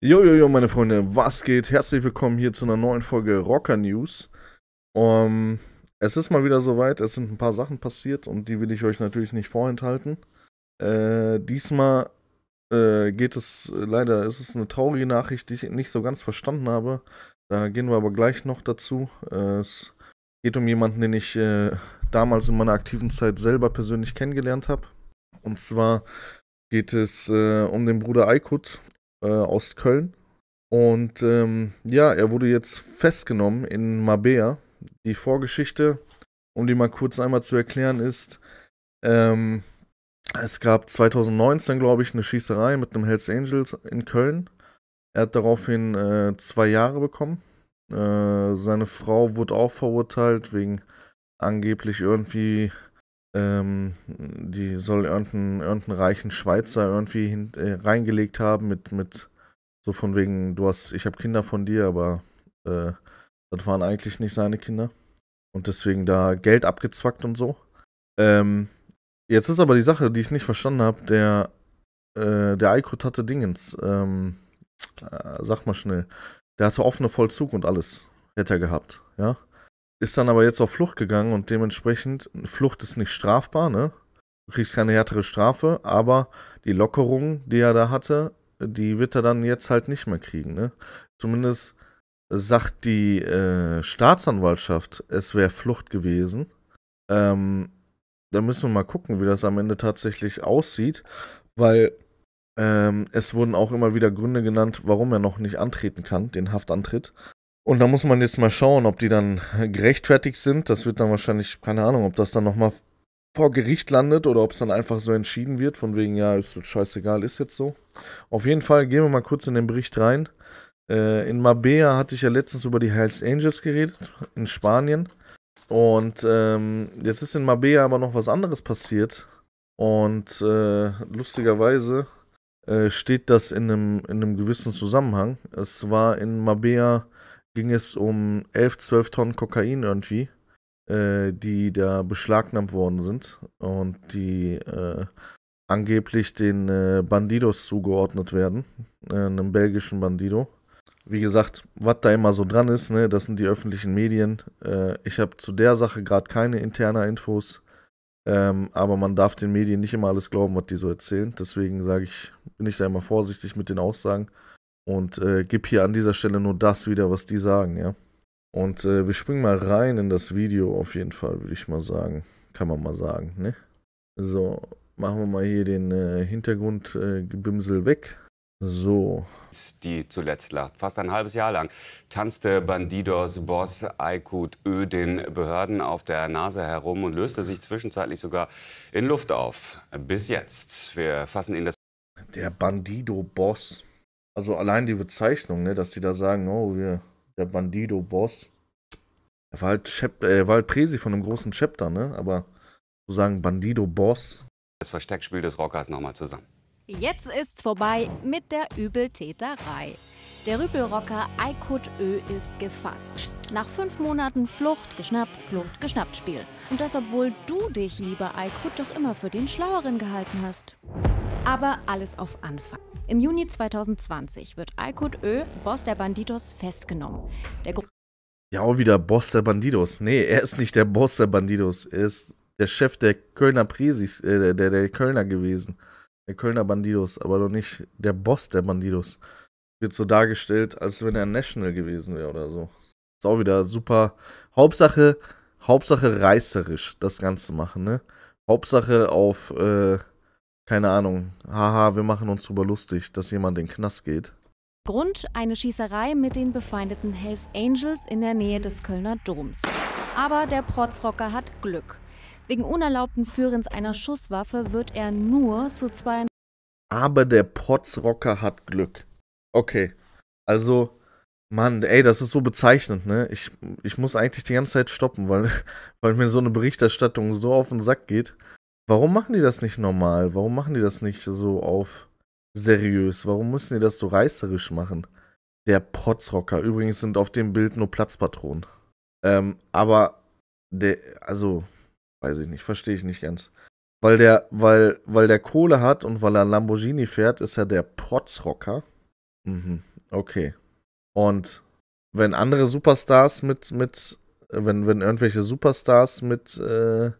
Jojojo, meine Freunde, was geht? Herzlich willkommen hier zu einer neuen Folge Rocker News. Um, ähm, es ist mal wieder soweit, es sind ein paar Sachen passiert und die will ich euch natürlich nicht vorenthalten. Äh, diesmal äh, geht es leider, ist es eine traurige Nachricht, die ich nicht so ganz verstanden habe. Da gehen wir aber gleich noch dazu. Äh, es geht um jemanden, den ich äh, damals in meiner aktiven Zeit selber persönlich kennengelernt habe. Und zwar geht es äh, um den Bruder Aykut äh, aus Köln. Und ähm, ja, er wurde jetzt festgenommen in Mabea. Die Vorgeschichte, um die mal kurz einmal zu erklären, ist, ähm, es gab 2019, glaube ich, eine Schießerei mit einem Hells Angels in Köln. Er hat daraufhin äh, zwei Jahre bekommen. Äh, seine Frau wurde auch verurteilt wegen angeblich irgendwie ähm, die soll irgendeinen, irgendeinen reichen Schweizer irgendwie hin, äh, reingelegt haben mit, mit so von wegen, du hast, ich habe Kinder von dir, aber äh, das waren eigentlich nicht seine Kinder. Und deswegen da Geld abgezwackt und so. Ähm, jetzt ist aber die Sache, die ich nicht verstanden habe, der, äh, der Eikut hatte Dingens, ähm, äh, sag mal schnell, der hatte offene Vollzug und alles, hätte er gehabt, ja ist dann aber jetzt auf Flucht gegangen und dementsprechend, Flucht ist nicht strafbar, ne? Du kriegst keine härtere Strafe, aber die Lockerung, die er da hatte, die wird er dann jetzt halt nicht mehr kriegen, ne? Zumindest sagt die äh, Staatsanwaltschaft, es wäre Flucht gewesen. Ähm, da müssen wir mal gucken, wie das am Ende tatsächlich aussieht, weil ähm, es wurden auch immer wieder Gründe genannt, warum er noch nicht antreten kann, den Haftantritt. Und da muss man jetzt mal schauen, ob die dann gerechtfertigt sind. Das wird dann wahrscheinlich, keine Ahnung, ob das dann nochmal vor Gericht landet oder ob es dann einfach so entschieden wird, von wegen, ja, ist scheißegal, ist jetzt so. Auf jeden Fall gehen wir mal kurz in den Bericht rein. Äh, in Mabea hatte ich ja letztens über die Hells Angels geredet, in Spanien. Und ähm, jetzt ist in Mabea aber noch was anderes passiert. Und äh, lustigerweise äh, steht das in einem, in einem gewissen Zusammenhang. Es war in Mabea ging es um 11, 12 Tonnen Kokain irgendwie, äh, die da beschlagnahmt worden sind und die äh, angeblich den äh, Bandidos zugeordnet werden, äh, einem belgischen Bandido. Wie gesagt, was da immer so dran ist, ne, das sind die öffentlichen Medien. Äh, ich habe zu der Sache gerade keine internen Infos, ähm, aber man darf den Medien nicht immer alles glauben, was die so erzählen. Deswegen sage ich, bin ich da immer vorsichtig mit den Aussagen. Und äh, gib hier an dieser Stelle nur das wieder, was die sagen, ja. Und äh, wir springen mal rein in das Video auf jeden Fall, würde ich mal sagen. Kann man mal sagen, ne? So, machen wir mal hier den äh, Hintergrundgebimsel äh, weg. So. Die zuletzt lacht. Fast ein halbes Jahr lang tanzte Bandidos Boss Aykut Ö den Behörden auf der Nase herum und löste sich zwischenzeitlich sogar in Luft auf. Bis jetzt. Wir fassen ihn das. Der Bandido-Boss. Also allein die Bezeichnung, ne, dass die da sagen, oh, wir, der Bandido-Boss. Er war halt, Chap äh, war halt Presi von einem großen Chapter, ne? Aber zu sagen Bandido-Boss. Das Versteckspiel des Rockers nochmal zusammen. Jetzt ist's vorbei mit der Übeltäterei. Der Rüpelrocker Aykut Ö ist gefasst. Nach fünf Monaten Flucht, geschnappt, Flucht, geschnappt Spiel. Und das, obwohl du dich, lieber Aykut, doch immer für den Schlaueren gehalten hast. Aber alles auf Anfang. Im Juni 2020 wird Aykut Ö, Boss der Bandidos, festgenommen. Der Gru ja, auch wieder Boss der Bandidos. Nee, er ist nicht der Boss der Bandidos. Er ist der Chef der Kölner Presis, äh, der, der Kölner gewesen. Der Kölner Bandidos, aber doch nicht der Boss der Bandidos. Wird so dargestellt, als wenn er National gewesen wäre oder so. Ist auch wieder super. Hauptsache, Hauptsache reißerisch das Ganze machen, ne? Hauptsache auf, äh, keine Ahnung, haha, wir machen uns drüber lustig, dass jemand in den Knast geht. Grund eine Schießerei mit den befeindeten Hells Angels in der Nähe des Kölner Doms. Aber der Protzrocker hat Glück. Wegen unerlaubten Führens einer Schusswaffe wird er nur zu zwei. Aber der Protzrocker hat Glück. Okay. Also, Mann, ey, das ist so bezeichnend, ne? Ich, ich muss eigentlich die ganze Zeit stoppen, weil, weil mir so eine Berichterstattung so auf den Sack geht. Warum machen die das nicht normal? Warum machen die das nicht so auf seriös? Warum müssen die das so reißerisch machen? Der Potzrocker. Übrigens sind auf dem Bild nur Platzpatronen. Ähm, aber der, also, weiß ich nicht, verstehe ich nicht ganz. Weil der, weil, weil der Kohle hat und weil er Lamborghini fährt, ist er der Potzrocker. Mhm, okay. Und wenn andere Superstars mit, mit, wenn, wenn irgendwelche Superstars mit, äh,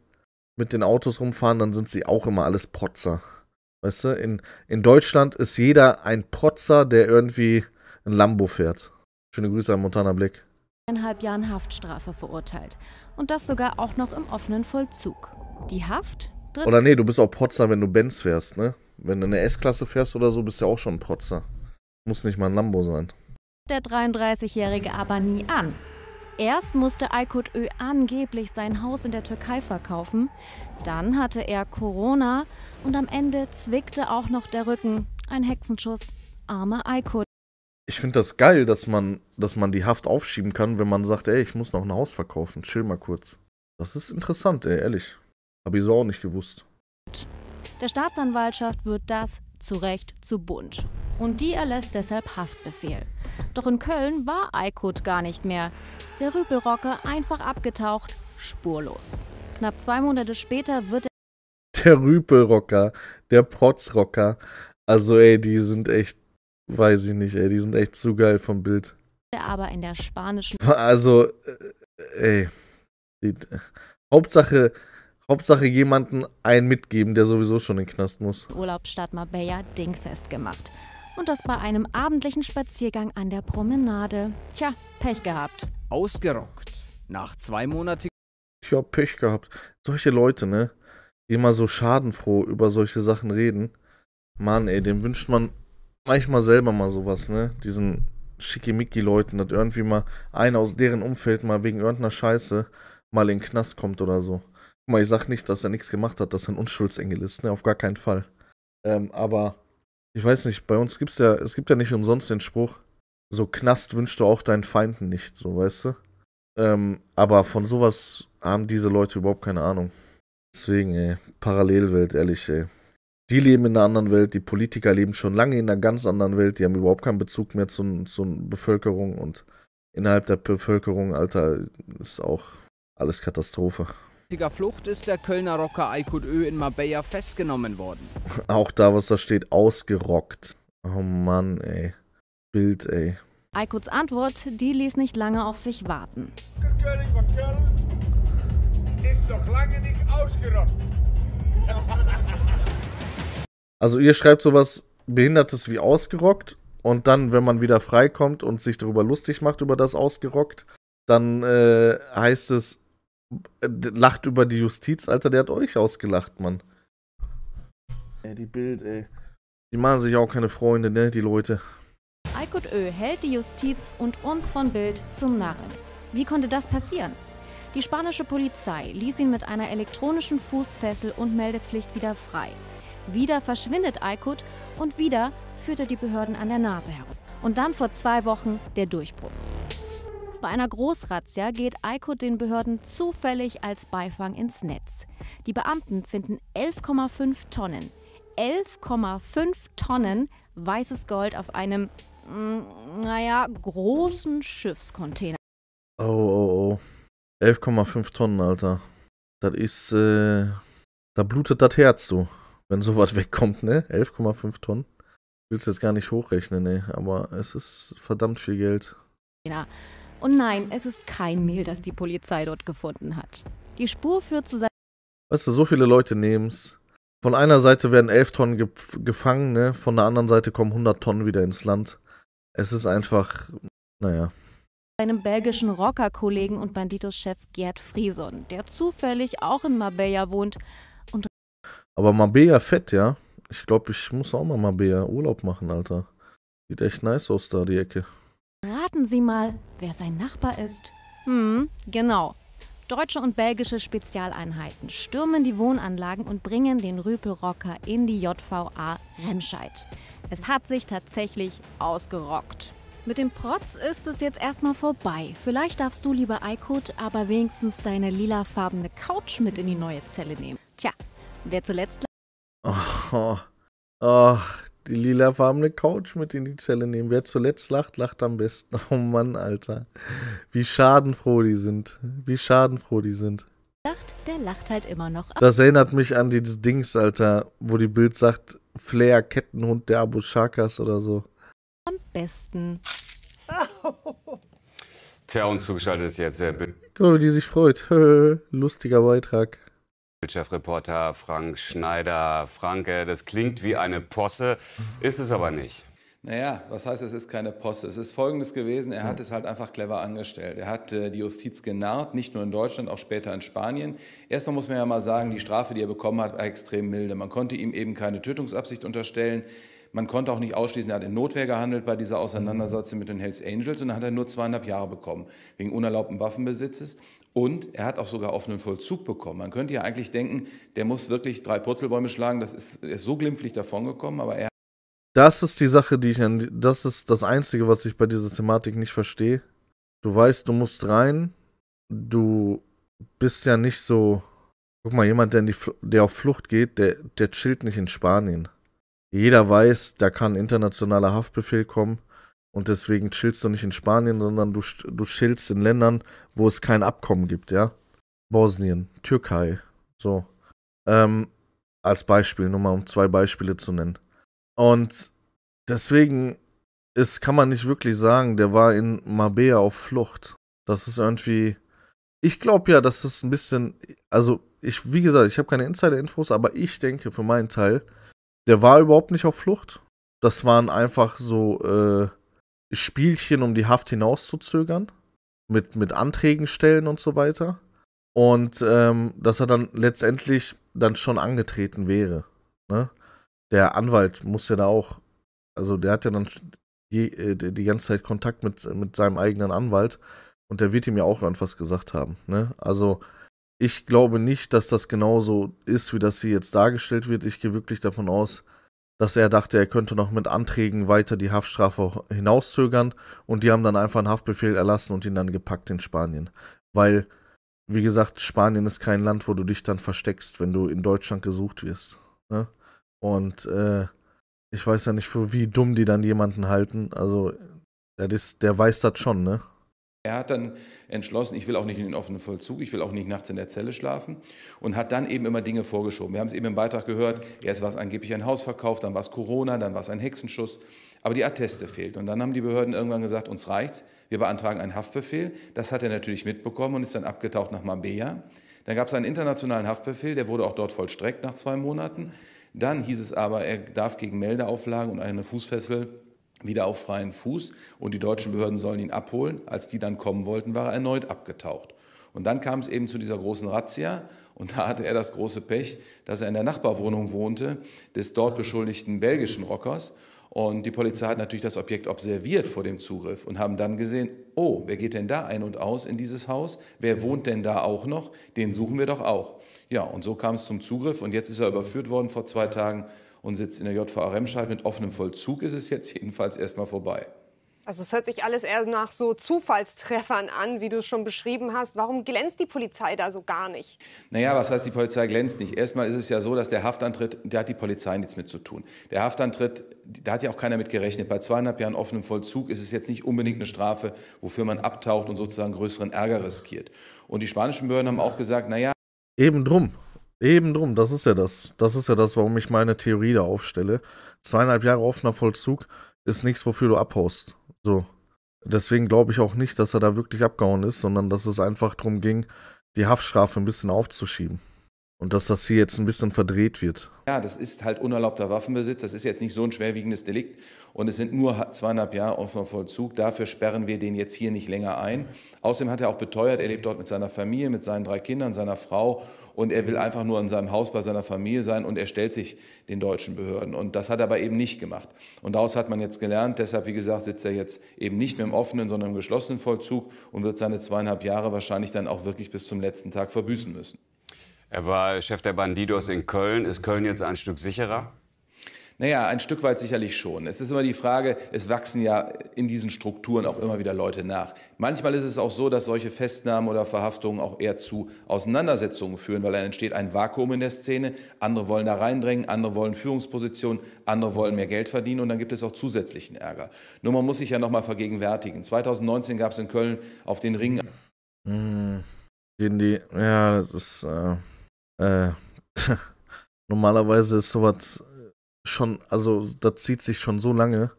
mit den Autos rumfahren, dann sind sie auch immer alles Protzer. Weißt du, in, in Deutschland ist jeder ein Protzer, der irgendwie ein Lambo fährt. Schöne Grüße an Montana Blick. Eineinhalb Jahren Haftstrafe verurteilt. Und das sogar auch noch im offenen Vollzug. Die Haft? Oder nee, du bist auch Potzer, wenn du Benz fährst, ne? Wenn du eine S-Klasse fährst oder so, bist du ja auch schon ein Potzer. Muss nicht mal ein Lambo sein. Der 33-Jährige aber nie an. Erst musste Aykut Ö angeblich sein Haus in der Türkei verkaufen, dann hatte er Corona und am Ende zwickte auch noch der Rücken. Ein Hexenschuss. Armer Aykut. Ich finde das geil, dass man, dass man die Haft aufschieben kann, wenn man sagt, ey, ich muss noch ein Haus verkaufen, chill mal kurz. Das ist interessant, ey, ehrlich. Habe ich so auch nicht gewusst. Der Staatsanwaltschaft wird das zu Recht zu bunt und die erlässt deshalb Haftbefehl. Doch in Köln war Aykut gar nicht mehr. Der Rüpelrocker einfach abgetaucht, spurlos. Knapp zwei Monate später wird er. Der Rüpelrocker, der Protzrocker. Also, ey, die sind echt, weiß ich nicht, ey, die sind echt zu geil vom Bild. Aber in der spanischen. Also, äh, ey. Die, Hauptsache, Hauptsache jemanden einen mitgeben, der sowieso schon in den Knast muss. Urlaubsstadt Marbella dingfest gemacht und das bei einem abendlichen Spaziergang an der Promenade. Tja, Pech gehabt. Ausgerockt. Nach zweimonatigen. Ich hab Pech gehabt. Solche Leute, ne? Die immer so schadenfroh über solche Sachen reden. Mann, ey, dem wünscht man manchmal selber mal sowas, ne? Diesen Schickimicki-Leuten, dass irgendwie mal einer aus deren Umfeld mal wegen irgendeiner Scheiße mal in den Knast kommt oder so. Guck mal, ich sag nicht, dass er nichts gemacht hat, dass er ein Unschuldsengel ist, ne? Auf gar keinen Fall. Ähm, aber ich weiß nicht, bei uns gibt's ja, es gibt ja nicht umsonst den Spruch, so Knast wünschst du auch deinen Feinden nicht, so weißt du. Ähm, aber von sowas haben diese Leute überhaupt keine Ahnung. Deswegen, ey, Parallelwelt, ehrlich, ey. Die leben in einer anderen Welt, die Politiker leben schon lange in einer ganz anderen Welt, die haben überhaupt keinen Bezug mehr zur zu Bevölkerung und innerhalb der Bevölkerung, Alter, ist auch alles Katastrophe der Flucht ist der Kölner Rocker Aykut Ö in Marbella festgenommen worden. Auch da, was da steht, ausgerockt. Oh Mann, ey. Bild, ey. Aykuts Antwort, die ließ nicht lange auf sich warten. Der König von Köln ist noch lange nicht ausgerockt. Also ihr schreibt sowas Behindertes wie ausgerockt und dann, wenn man wieder freikommt und sich darüber lustig macht, über das ausgerockt, dann äh, heißt es, lacht über die Justiz, Alter, der hat euch ausgelacht, Mann. Ja, die Bild, ey. Die machen sich auch keine Freunde, ne, die Leute. Aykut Ö hält die Justiz und uns von Bild zum Narren. Wie konnte das passieren? Die spanische Polizei ließ ihn mit einer elektronischen Fußfessel und Meldepflicht wieder frei. Wieder verschwindet Aykut und wieder führt er die Behörden an der Nase herum. Und dann vor zwei Wochen der Durchbruch. Bei einer Großrazzia geht Eiko den Behörden zufällig als Beifang ins Netz. Die Beamten finden 11,5 Tonnen, 11,5 Tonnen weißes Gold auf einem, mm, naja, großen Schiffscontainer. Oh, oh, oh. 11,5 Tonnen, Alter. Das ist, äh, da blutet das Herz, du. Wenn sowas wegkommt, ne? 11,5 Tonnen. Willst jetzt gar nicht hochrechnen, ne? Aber es ist verdammt viel Geld. Und nein, es ist kein Mehl, das die Polizei dort gefunden hat. Die Spur führt zu seinem. Weißt du, so viele Leute nehmen's. Von einer Seite werden 11 Tonnen ge gefangen, ne? von der anderen Seite kommen 100 Tonnen wieder ins Land. Es ist einfach, naja. Einem belgischen Rocker-Kollegen und Banditos-Chef Gerd Frieson, der zufällig auch in Marbella wohnt. Und Aber Marbella fett, ja? Ich glaube, ich muss auch mal Marbella Urlaub machen, Alter. Sieht echt nice aus da, die Ecke. Raten Sie mal, wer sein Nachbar ist? Hm, genau. Deutsche und belgische Spezialeinheiten stürmen die Wohnanlagen und bringen den Rüpelrocker in die JVA Remscheid. Es hat sich tatsächlich ausgerockt. Mit dem Protz ist es jetzt erstmal vorbei. Vielleicht darfst du, lieber Eikot, aber wenigstens deine lilafarbene Couch mit in die neue Zelle nehmen. Tja, wer zuletzt. Oh, oh, oh die lilafarbene Couch mit in die Zelle nehmen. Wer zuletzt lacht, lacht am besten. Oh Mann, Alter. Wie schadenfroh die sind. Wie schadenfroh die sind. Lacht, der lacht halt immer noch. Ab. Das erinnert mich an dieses Dings, Alter, wo die Bild sagt, Flair, Kettenhund der Abu Shakas oder so. Am besten. Tja, uns zugeschaltet ist jetzt der äh, Bild. mal, wie die sich freut. Lustiger Beitrag. Chefreporter Frank Schneider. Franke, das klingt wie eine Posse, ist es aber nicht. Naja, was heißt, es ist keine Posse? Es ist Folgendes gewesen, er hat hm. es halt einfach clever angestellt. Er hat äh, die Justiz genarrt, nicht nur in Deutschland, auch später in Spanien. Erstmal muss man ja mal sagen, die Strafe, die er bekommen hat, war extrem milde. Man konnte ihm eben keine Tötungsabsicht unterstellen. Man konnte auch nicht ausschließen, er hat in Notwehr gehandelt bei dieser Auseinandersetzung mit den Hells Angels und dann hat er nur zweieinhalb Jahre bekommen, wegen unerlaubten Waffenbesitzes. Und er hat auch sogar offenen Vollzug bekommen. Man könnte ja eigentlich denken, der muss wirklich drei Purzelbäume schlagen, das ist, ist so glimpflich davongekommen, aber er. Das ist die Sache, die ich an. Das ist das Einzige, was ich bei dieser Thematik nicht verstehe. Du weißt, du musst rein. Du bist ja nicht so. Guck mal, jemand, der, die, der auf Flucht geht, der, der chillt nicht in Spanien jeder weiß, da kann internationaler Haftbefehl kommen und deswegen chillst du nicht in Spanien, sondern du, du chillst in Ländern, wo es kein Abkommen gibt, ja? Bosnien, Türkei, so. Ähm, als Beispiel, nur mal um zwei Beispiele zu nennen. Und deswegen ist, kann man nicht wirklich sagen, der war in Mabea auf Flucht. Das ist irgendwie. Ich glaube ja, dass das ein bisschen. Also, ich, wie gesagt, ich habe keine Insider-Infos, aber ich denke für meinen Teil, der war überhaupt nicht auf Flucht. Das waren einfach so äh, Spielchen, um die Haft hinauszuzögern. Mit, mit Anträgen stellen und so weiter. Und ähm, dass er dann letztendlich dann schon angetreten wäre. Ne? Der Anwalt muss ja da auch, also der hat ja dann die, äh, die ganze Zeit Kontakt mit, mit seinem eigenen Anwalt und der wird ihm ja auch irgendwas gesagt haben. Ne? Also ich glaube nicht, dass das genauso ist, wie das hier jetzt dargestellt wird. Ich gehe wirklich davon aus, dass er dachte, er könnte noch mit Anträgen weiter die Haftstrafe hinauszögern und die haben dann einfach einen Haftbefehl erlassen und ihn dann gepackt in Spanien. Weil, wie gesagt, Spanien ist kein Land, wo du dich dann versteckst, wenn du in Deutschland gesucht wirst. Ne? Und äh, ich weiß ja nicht, für wie dumm die dann jemanden halten. Also, der, der weiß das schon, ne? Er hat dann entschlossen, ich will auch nicht in den offenen Vollzug, ich will auch nicht nachts in der Zelle schlafen und hat dann eben immer Dinge vorgeschoben. Wir haben es eben im Beitrag gehört, erst war es angeblich ein Hausverkauf, dann war es Corona, dann war es ein Hexenschuss, aber die Atteste fehlt. Und dann haben die Behörden irgendwann gesagt, uns reicht's, wir beantragen einen Haftbefehl. Das hat er natürlich mitbekommen und ist dann abgetaucht nach Marbella. Dann gab es einen internationalen Haftbefehl, der wurde auch dort vollstreckt nach zwei Monaten. Dann hieß es aber, er darf gegen Meldeauflagen und eine Fußfessel wieder auf freien Fuß und die deutschen Behörden sollen ihn abholen. Als die dann kommen wollten, war er erneut abgetaucht. Und dann kam es eben zu dieser großen Razzia und da hatte er das große Pech, dass er in der Nachbarwohnung wohnte des dort beschuldigten belgischen Rockers. Und die Polizei hat natürlich das Objekt observiert vor dem Zugriff und haben dann gesehen, oh, wer geht denn da ein und aus in dieses Haus? Wer wohnt denn da auch noch? Den suchen wir doch auch. Ja, und so kam es zum Zugriff und jetzt ist er überführt worden vor zwei Tagen und sitzt in der JVA Remscheid. Mit offenem Vollzug ist es jetzt jedenfalls erstmal vorbei. Also es hört sich alles eher nach so Zufallstreffern an, wie du es schon beschrieben hast. Warum glänzt die Polizei da so gar nicht? Naja, was heißt, die Polizei glänzt nicht? Erstmal ist es ja so, dass der Haftantritt, da hat die Polizei nichts mit zu tun. Der Haftantritt, da hat ja auch keiner mit gerechnet. Bei zweieinhalb Jahren offenem Vollzug ist es jetzt nicht unbedingt eine Strafe, wofür man abtaucht und sozusagen größeren Ärger riskiert. Und die spanischen Behörden haben auch gesagt, naja. Eben drum. Eben drum, das ist ja das. Das ist ja das, warum ich meine Theorie da aufstelle. Zweieinhalb Jahre offener Vollzug ist nichts, wofür du abhaust. So. Deswegen glaube ich auch nicht, dass er da wirklich abgehauen ist, sondern dass es einfach darum ging, die Haftstrafe ein bisschen aufzuschieben. Und dass das hier jetzt ein bisschen verdreht wird. Ja, das ist halt unerlaubter Waffenbesitz. Das ist jetzt nicht so ein schwerwiegendes Delikt. Und es sind nur zweieinhalb Jahre offener Vollzug. Dafür sperren wir den jetzt hier nicht länger ein. Außerdem hat er auch beteuert, er lebt dort mit seiner Familie, mit seinen drei Kindern, seiner Frau. Und er will einfach nur in seinem Haus bei seiner Familie sein und er stellt sich den deutschen Behörden. Und das hat er aber eben nicht gemacht. Und daraus hat man jetzt gelernt. Deshalb, wie gesagt, sitzt er jetzt eben nicht mehr im offenen, sondern im geschlossenen Vollzug und wird seine zweieinhalb Jahre wahrscheinlich dann auch wirklich bis zum letzten Tag verbüßen müssen. Er war Chef der Bandidos in Köln. Ist Köln jetzt ein Stück sicherer? Naja, ein Stück weit sicherlich schon. Es ist immer die Frage, es wachsen ja in diesen Strukturen auch immer wieder Leute nach. Manchmal ist es auch so, dass solche Festnahmen oder Verhaftungen auch eher zu Auseinandersetzungen führen, weil dann entsteht ein Vakuum in der Szene. Andere wollen da reindrängen, andere wollen Führungspositionen, andere wollen mehr Geld verdienen und dann gibt es auch zusätzlichen Ärger. Nur man muss sich ja nochmal vergegenwärtigen. 2019 gab es in Köln auf den Ring. Mmh, hm. gegen die, ja, das ist. Äh äh, normalerweise ist sowas schon, also das zieht sich schon so lange,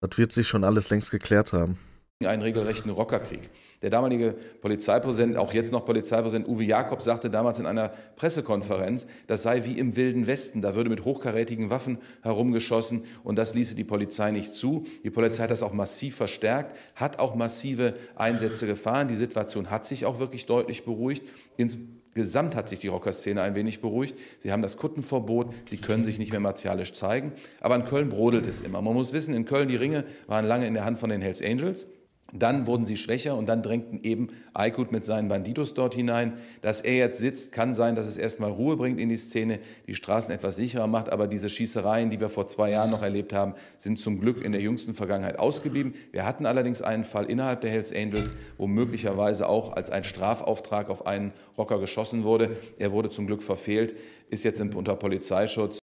das wird sich schon alles längst geklärt haben. Einen regelrechten Rockerkrieg. Der damalige Polizeipräsident, auch jetzt noch Polizeipräsident Uwe Jakob, sagte damals in einer Pressekonferenz, das sei wie im Wilden Westen. Da würde mit hochkarätigen Waffen herumgeschossen und das ließe die Polizei nicht zu. Die Polizei hat das auch massiv verstärkt, hat auch massive Einsätze gefahren. Die Situation hat sich auch wirklich deutlich beruhigt. Ins Gesamt hat sich die Rockerszene ein wenig beruhigt. Sie haben das Kuttenverbot, sie können sich nicht mehr martialisch zeigen. Aber in Köln brodelt es immer. Man muss wissen, in Köln die Ringe waren lange in der Hand von den Hells Angels. Dann wurden sie schwächer und dann drängten eben Aykut mit seinen Bandidos dort hinein. Dass er jetzt sitzt, kann sein, dass es erstmal Ruhe bringt in die Szene, die Straßen etwas sicherer macht. Aber diese Schießereien, die wir vor zwei Jahren noch erlebt haben, sind zum Glück in der jüngsten Vergangenheit ausgeblieben. Wir hatten allerdings einen Fall innerhalb der Hells Angels, wo möglicherweise auch als ein Strafauftrag auf einen Rocker geschossen wurde. Er wurde zum Glück verfehlt, ist jetzt unter Polizeischutz.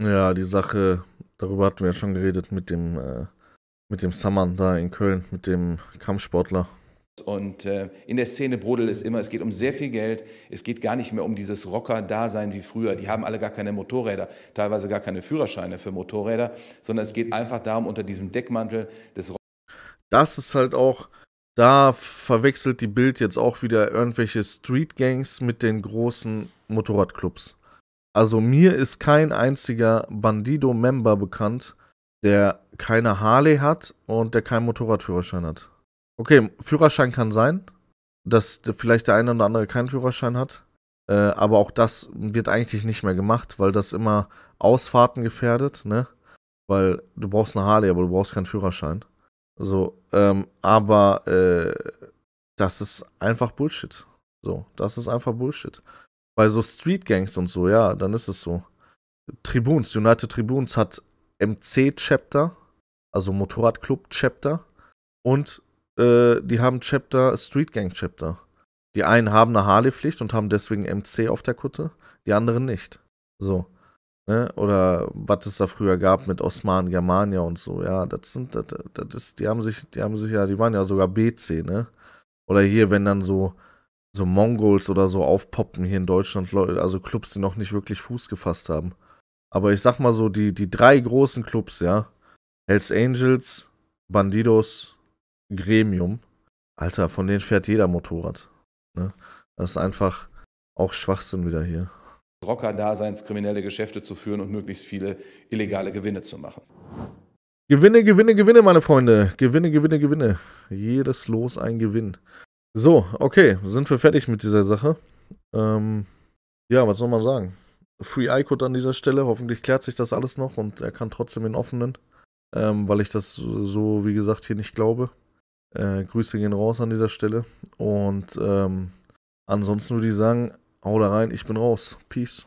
Ja, die Sache, darüber hatten wir ja schon geredet mit dem. Äh mit dem Saman da in Köln, mit dem Kampfsportler. Und äh, in der Szene brodelt es immer, es geht um sehr viel Geld, es geht gar nicht mehr um dieses Rocker-Dasein wie früher. Die haben alle gar keine Motorräder, teilweise gar keine Führerscheine für Motorräder, sondern es geht einfach darum, unter diesem Deckmantel des Rockers. Das ist halt auch, da verwechselt die Bild jetzt auch wieder irgendwelche Street-Gangs mit den großen Motorradclubs. Also mir ist kein einziger Bandido-Member bekannt, der keine Harley hat und der keinen Motorradführerschein hat. Okay, Führerschein kann sein, dass vielleicht der eine oder andere keinen Führerschein hat. Äh, aber auch das wird eigentlich nicht mehr gemacht, weil das immer Ausfahrten gefährdet, ne? Weil du brauchst eine Harley, aber du brauchst keinen Führerschein. So, ähm, aber äh, das ist einfach Bullshit. So, das ist einfach Bullshit. Bei so Street Gangs und so, ja, dann ist es so. Tribunes, United Tribunes hat MC-Chapter, also Motorradclub Chapter und äh, die haben Chapter Street Gang Chapter. Die einen haben eine Harley-Pflicht und haben deswegen MC auf der Kutte, die anderen nicht. So. Ne? Oder was es da früher gab mit Osman Germania und so, ja, das sind, das, das ist, die haben sich, die haben sich ja, die waren ja sogar BC, ne? Oder hier, wenn dann so, so Mongols oder so aufpoppen hier in Deutschland, also Clubs, die noch nicht wirklich Fuß gefasst haben. Aber ich sag mal so, die, die drei großen Clubs, ja, Hells Angels, Bandidos, Gremium. Alter, von denen fährt jeder Motorrad. Ne? Das ist einfach auch Schwachsinn wieder hier. Rocker-Daseins, kriminelle Geschäfte zu führen und möglichst viele illegale Gewinne zu machen. Gewinne, Gewinne, Gewinne, meine Freunde. Gewinne, Gewinne, Gewinne. Jedes Los ein Gewinn. So, okay, sind wir fertig mit dieser Sache. Ähm, ja, was soll man sagen? Free Icod an dieser Stelle. Hoffentlich klärt sich das alles noch und er kann trotzdem den offenen ähm, weil ich das so, wie gesagt, hier nicht glaube. Äh, Grüße gehen raus an dieser Stelle. Und ähm, ansonsten würde ich sagen, hau da rein, ich bin raus. Peace.